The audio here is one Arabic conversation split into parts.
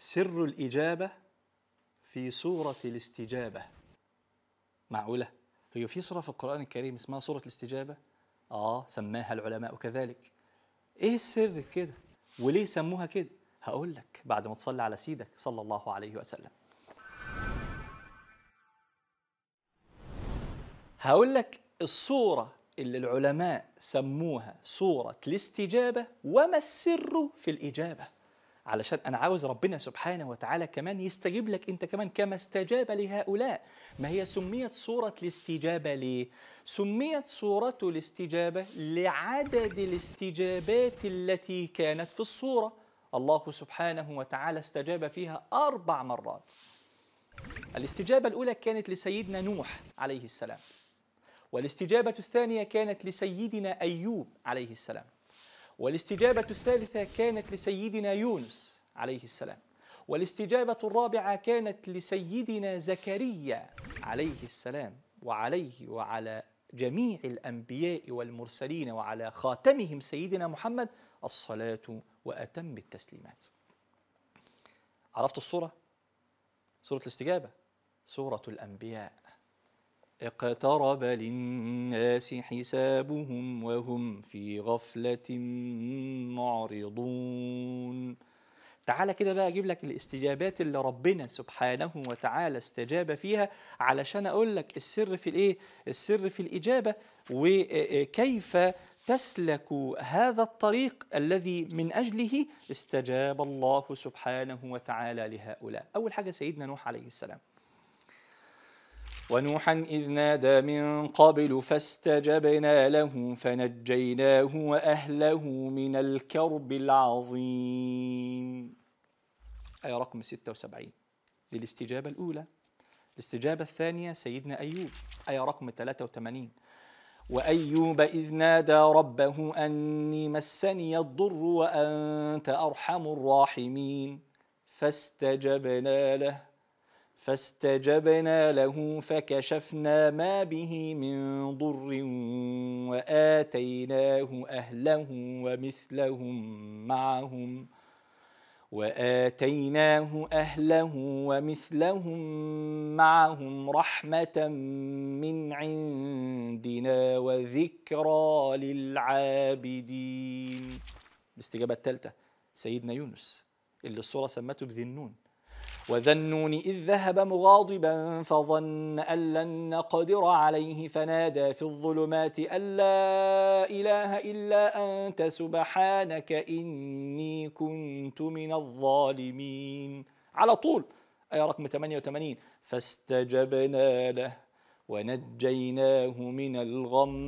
سر الإجابة في سورة الاستجابة معقولة؟ هي في سورة في القرآن الكريم اسمها سورة الاستجابة؟ آه سماها العلماء كذلك إيه السر كده؟ وليه سموها كده؟ هقول لك بعد ما تصلي على سيدك صلى الله عليه وسلم هقول لك الصورة اللي العلماء سموها صورة الاستجابة وما السر في الإجابة علشان انا عاوز ربنا سبحانه وتعالى كمان يستجيب لك انت كمان كما استجاب لهؤلاء ما هي سميت سوره الاستجابه ليه سميت سوره الاستجابه لعدد الاستجابات التي كانت في الصوره الله سبحانه وتعالى استجاب فيها اربع مرات الاستجابه الاولى كانت لسيدنا نوح عليه السلام والاستجابه الثانيه كانت لسيدنا ايوب عليه السلام والاستجابة الثالثة كانت لسيدنا يونس عليه السلام والاستجابة الرابعة كانت لسيدنا زكريا عليه السلام وعليه وعلى جميع الأنبياء والمرسلين وعلى خاتمهم سيدنا محمد الصلاة وأتم التسليمات عرفت الصورة؟ سورة الاستجابة سورة الأنبياء اقترب للناس حسابهم وهم في غفلة معرضون تعالى كده بقى اجيب لك الاستجابات اللي ربنا سبحانه وتعالى استجاب فيها علشان اقول لك السر في الايه السر في الاجابه وكيف تسلك هذا الطريق الذي من اجله استجاب الله سبحانه وتعالى لهؤلاء اول حاجه سيدنا نوح عليه السلام ونوحا إذ نادى من قبل فاستجبنا له فنجيناه وأهله من الكرب العظيم آية رقم 76 للاستجابة الأولى الاستجابة الثانية سيدنا أيوب آية رقم 83 وأيوب إذ نادى ربه أني مسني الضر وأنت أرحم الراحمين فاستجبنا له فاستجبنا له فكشفنا ما به من ضر وآتيناه أهله ومثلهم معهم وآتيناه أهله ومثلهم معهم رحمة من عندنا وذكرى للعابدين الاستجابة الثالثة سيدنا يونس اللي الصورة سمته بذي النون وذا النون إذ ذهب مغاضبا فظن أن لن نقدر عليه فنادى في الظلمات أن لا إله إلا أنت سبحانك إني كنت من الظالمين على طول آية رقم 88 فاستجبنا له ونجيناه من الغم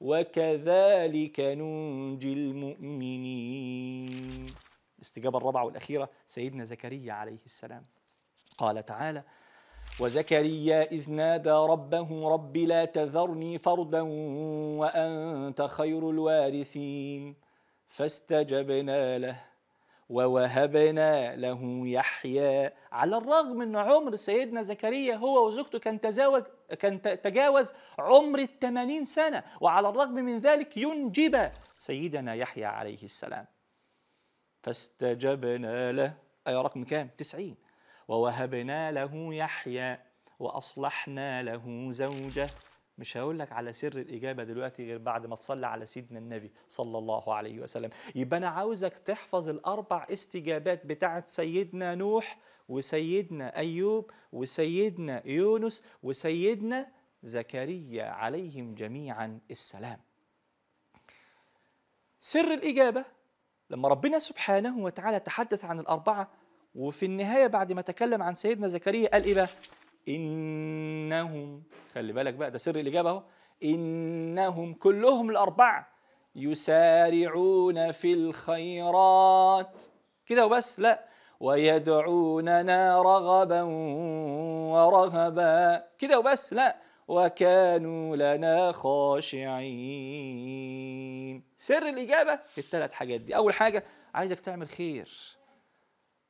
وكذلك ننجي المؤمنين الاستجابة الرابعة والأخيرة سيدنا زكريا عليه السلام قال تعالى وزكريا إذ نادى ربه رب لا تذرني فردا وأنت خير الوارثين فاستجبنا له ووهبنا له يحيى على الرغم ان عمر سيدنا زكريا هو وزوجته كان تزاوج كان تجاوز عمر الثمانين سنة وعلى الرغم من ذلك ينجب سيدنا يحيى عليه السلام فاستجبنا له أي رقم كام؟ 90 ووهبنا له يحيى وأصلحنا له زوجه مش هقول لك على سر الإجابة دلوقتي غير بعد ما تصلي على سيدنا النبي صلى الله عليه وسلم يبقى أنا عاوزك تحفظ الأربع استجابات بتاعت سيدنا نوح وسيدنا أيوب وسيدنا يونس وسيدنا زكريا عليهم جميعا السلام سر الإجابة لما ربنا سبحانه وتعالى تحدث عن الأربعة وفي النهاية بعد ما تكلم عن سيدنا زكريا قال إيه بقى؟ إنهم خلي بالك بقى ده سر الإجابة أهو إنهم كلهم الأربعة يسارعون في الخيرات كده وبس لا ويدعوننا رغبا ورهبا كده وبس لا وكانوا لنا خاشعين سر الإجابة في الثلاث حاجات دي أول حاجة عايزك تعمل خير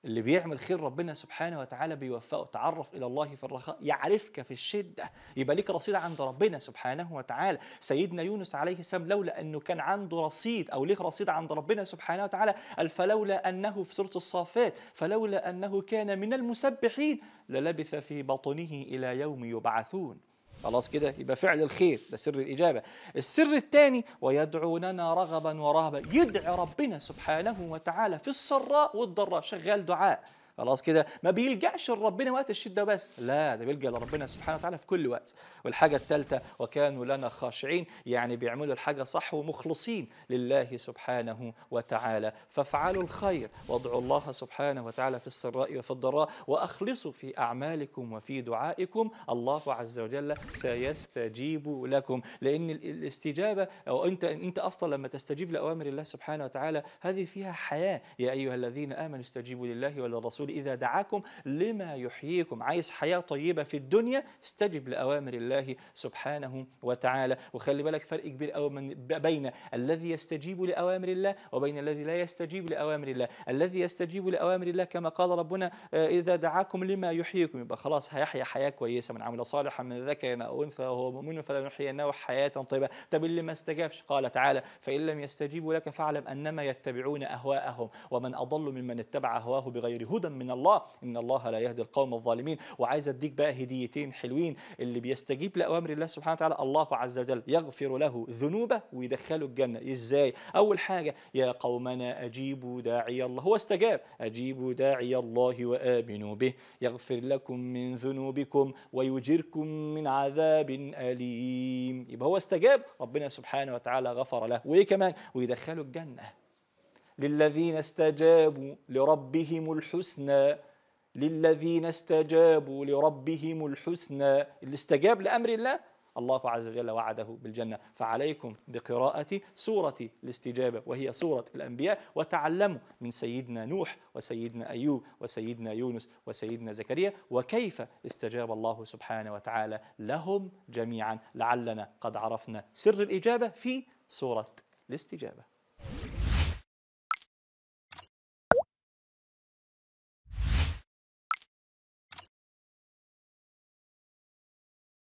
اللي بيعمل خير ربنا سبحانه وتعالى بيوفقه تعرف الى الله في الرخاء يعرفك في الشده يبقى ليك رصيد عند ربنا سبحانه وتعالى سيدنا يونس عليه السلام لولا انه كان عنده رصيد او ليه رصيد عند ربنا سبحانه وتعالى فلولا انه في سوره الصافات فلولا انه كان من المسبحين للبث في بطنه الى يوم يبعثون خلاص كده يبقى فعل الخير ده سر الإجابة السر الثاني ويدعوننا رغبا ورهبا يدعي ربنا سبحانه وتعالى في السراء والضراء شغال دعاء خلاص كده ما بيلجاش لربنا وقت الشده بس لا ده بيلجا لربنا سبحانه وتعالى في كل وقت والحاجه الثالثه وكانوا لنا خاشعين يعني بيعملوا الحاجه صح ومخلصين لله سبحانه وتعالى فافعلوا الخير وادعوا الله سبحانه وتعالى في السراء وفي الضراء واخلصوا في اعمالكم وفي دعائكم الله عز وجل سيستجيب لكم لان الاستجابه او انت انت اصلا لما تستجيب لاوامر الله سبحانه وتعالى هذه فيها حياه يا ايها الذين امنوا استجيبوا لله وللرسول يقول إذا دعاكم لما يحييكم عايز حياة طيبة في الدنيا استجب لأوامر الله سبحانه وتعالى وخلي بالك فرق كبير قوي بين الذي يستجيب لأوامر الله وبين الذي لا يستجيب لأوامر الله الذي يستجيب لأوامر الله كما قال ربنا آه، إذا دعاكم لما يحييكم يبقى خلاص هيحيا حياة كويسة من عمل صالحا من ذكر أو أنثى وهو مؤمن فلنحيينه حياة طيبة طب اللي ما استجابش قال تعالى فإن لم يستجيبوا لك فاعلم أنما يتبعون أهواءهم ومن أضل ممن اتبع أهواه بغير هدى من الله ان الله لا يهدي القوم الظالمين وعايز اديك بقى هديتين حلوين اللي بيستجيب لاوامر الله سبحانه وتعالى الله عز وجل يغفر له ذنوبه ويدخله الجنه ازاي اول حاجه يا قومنا اجيبوا داعي الله هو استجاب اجيبوا داعي الله وامنوا به يغفر لكم من ذنوبكم ويجركم من عذاب اليم يبقى هو استجاب ربنا سبحانه وتعالى غفر له وايه كمان ويدخله الجنه للذين استجابوا لربهم الحسنى للذين استجابوا لربهم الحسنى اللي استجاب لأمر الله الله عز وجل وعده بالجنة فعليكم بقراءة سورة الاستجابة وهي سورة الأنبياء وتعلموا من سيدنا نوح وسيدنا أيوب وسيدنا يونس وسيدنا زكريا وكيف استجاب الله سبحانه وتعالى لهم جميعا لعلنا قد عرفنا سر الإجابة في سورة الاستجابة